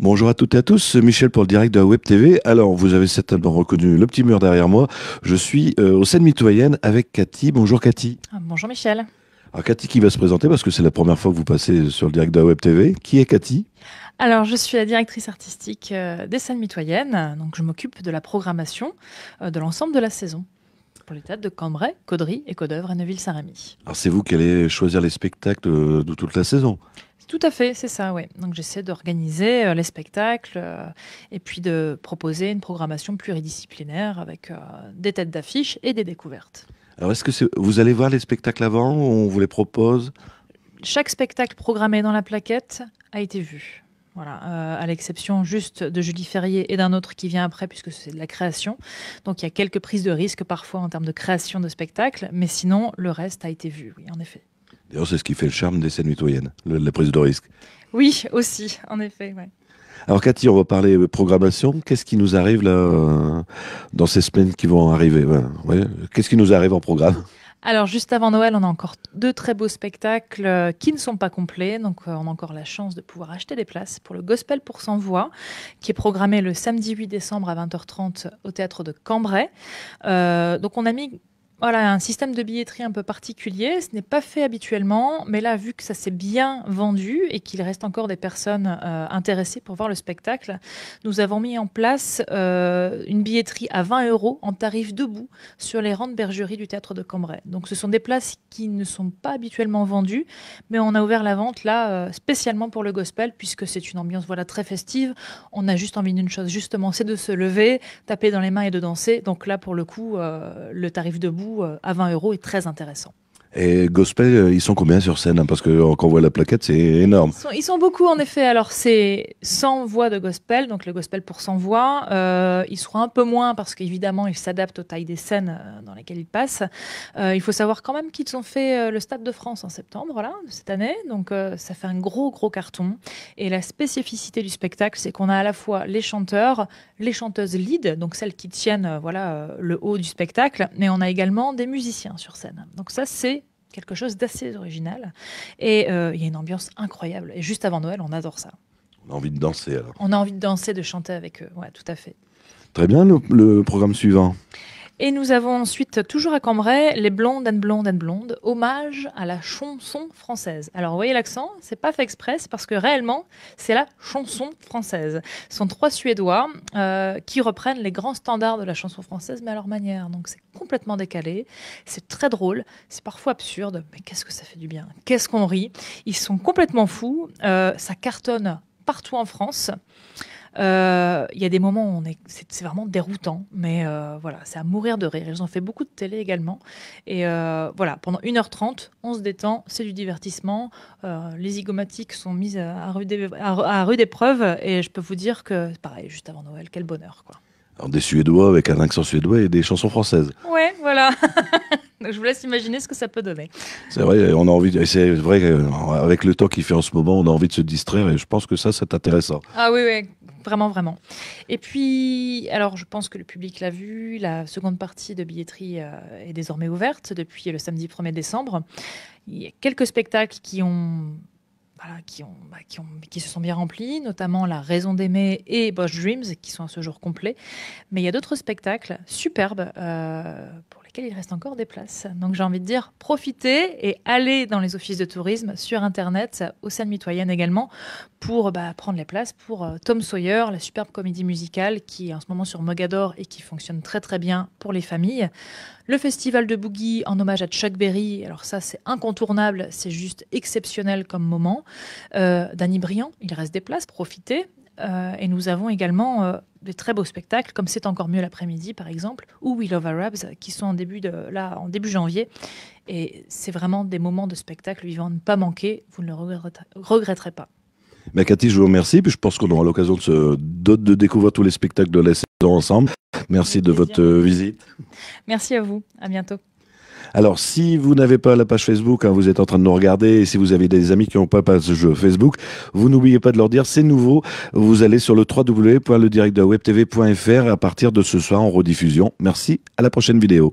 Bonjour à toutes et à tous, Michel pour le direct de la Web TV. Alors, vous avez certainement reconnu le petit mur derrière moi. Je suis euh, aux scènes mitoyennes avec Cathy. Bonjour Cathy. Ah, bonjour Michel. Alors Cathy qui va se présenter parce que c'est la première fois que vous passez sur le direct de la Web TV. Qui est Cathy alors, je suis la directrice artistique euh, des scènes mitoyennes, donc je m'occupe de la programmation euh, de l'ensemble de la saison pour les théâtres de Cambrai, Caudry et Caudœuvre à Neuville-Saint-Rémy. Alors c'est vous qui allez choisir les spectacles de toute la saison tout à fait, c'est ça, oui. Donc j'essaie d'organiser euh, les spectacles euh, et puis de proposer une programmation pluridisciplinaire avec euh, des têtes d'affiches et des découvertes. Alors est-ce que vous allez voir les spectacles avant ou on vous les propose Chaque spectacle programmé dans la plaquette a été vu. Voilà, à l'exception juste de Julie Ferrier et d'un autre qui vient après, puisque c'est de la création. Donc il y a quelques prises de risque parfois en termes de création de spectacles, mais sinon le reste a été vu, oui, en effet c'est ce qui fait le charme des scènes citoyennes, la prise de risque. Oui, aussi, en effet. Alors Cathy, on va parler programmation. Qu'est-ce qui nous arrive euh, dans ces semaines qui vont arriver Qu'est-ce qui nous arrive en programme alors juste avant Noël, on a encore deux très beaux spectacles euh, qui ne sont pas complets, donc euh, on a encore la chance de pouvoir acheter des places pour le Gospel pour 100 voix, qui est programmé le samedi 8 décembre à 20h30 au théâtre de Cambrai. donc on a mis voilà, un système de billetterie un peu particulier. Ce n'est pas fait habituellement, mais là, vu que ça s'est bien vendu et qu'il reste encore des personnes euh, intéressées pour voir le spectacle, nous avons mis en place euh, une billetterie à 20 euros en tarif debout sur les rangs de bergerie du théâtre de Cambrai. Donc, ce sont des places qui ne sont pas habituellement vendues, mais on a ouvert la vente là euh, spécialement pour le gospel puisque c'est une ambiance voilà très festive. On a juste envie d'une chose justement, c'est de se lever, taper dans les mains et de danser. Donc là, pour le coup, le tarif debout euh, à 20 euros est très intéressant. Et Gospel, euh, ils sont combien sur scène hein, Parce que euh, quand on voit la plaquette, c'est énorme. Ils sont, beaucoup en effet. Alors c'est 100 voix de Gospel, donc le Gospel pour 100 voix. Euh, ils seront un peu moins parce qu'évidemment ils s'adaptent aux tailles des scènes dans lesquelles ils passent. il faut savoir quand même qu'ils ont fait le Stade de France en septembre là de cette année, donc ça fait un gros gros carton. Et la spécificité du spectacle, c'est qu'on a à la fois les chanteurs, les chanteuses lead, donc celles qui tiennent voilà le haut du spectacle, mais on a également des musiciens sur scène. Donc ça c'est quelque chose d'assez original. Et euh, il y a une ambiance incroyable. Et juste avant Noël, on adore ça. On a envie de danser alors. On a envie de danser, de chanter avec eux. Ouais, tout à fait. Très bien, le programme suivant. Et nous avons ensuite, toujours à Cambrai, les blondes and blondes and blondes, hommage à la chanson française. Alors, vous voyez l'accent, c'est pas fait express parce que réellement, c'est la chanson française. Ce sont trois Suédois euh, qui reprennent les grands standards de la chanson française, mais à leur manière. Donc, c'est complètement décalé, c'est très drôle, c'est parfois absurde, mais qu'est-ce que ça fait du bien Qu'est-ce qu'on rit Ils sont complètement fous, euh, ça cartonne partout en France. Euh, il y a des moments où c'est, vraiment déroutant, mais euh, voilà, c'est à mourir de rire. Ils ont fait beaucoup de télé également. Et euh, voilà, pendant 1h30, on se détend, c'est du divertissement. les zygomatiques sont mises à rude, épreuve, et je peux vous dire que, pareil, juste avant Noël, quel bonheur, quoi. Alors des Suédois avec un accent suédois et des chansons françaises. Ouais, voilà. Donc je vous laisse imaginer ce que ça peut donner. C'est vrai, on a envie. C'est vrai avec le temps qu'il fait en ce moment, on a envie de se distraire et je pense que ça, c'est intéressant. Ah oui, oui. Vraiment, vraiment. Et puis, alors je pense que le public l'a vu, la seconde partie de billetterie euh, est désormais ouverte depuis le samedi 1er décembre. Il y a quelques spectacles qui ont voilà, qui, ont, bah, qui, ont, qui, se sont bien remplis, notamment La Raison d'aimer et Bosch Dreams, qui sont à ce jour complets. Mais il y a d'autres spectacles superbes euh, pour il reste encore des places. Donc j'ai envie de dire, profitez et allez dans les offices de tourisme, sur Internet, au sein mitoyenne également, pour bah, prendre les places pour euh, Tom Sawyer, la superbe comédie musicale qui est en ce moment sur Mogador et qui fonctionne très très bien pour les familles. Le festival de Boogie en hommage à Chuck Berry, alors ça c'est incontournable, c'est juste exceptionnel comme moment. Euh, Danny Briand, il reste des places, profitez. Euh, et nous avons également des très beaux spectacles, comme C'est encore mieux l'après-midi, par exemple, ou We Love Arabs, qui sont en début, de, là, en début janvier. Et c'est vraiment des moments de spectacle vivants à ne pas manquer. Vous ne le regretterez pas. Mais Cathy, je vous remercie. Puis je pense qu'on aura l'occasion de, de, découvrir tous les spectacles de la saison ensemble. Merci de votre visite. Merci à vous. À bientôt. Alors, si vous n'avez pas la page Facebook, hein, vous êtes en train de nous regarder, et si vous avez des amis qui n'ont pas ce jeu Facebook, vous n'oubliez pas de leur dire, c'est nouveau. Vous allez sur le www.ledirectdewebtv.fr à partir de ce soir en rediffusion. Merci. À la prochaine vidéo.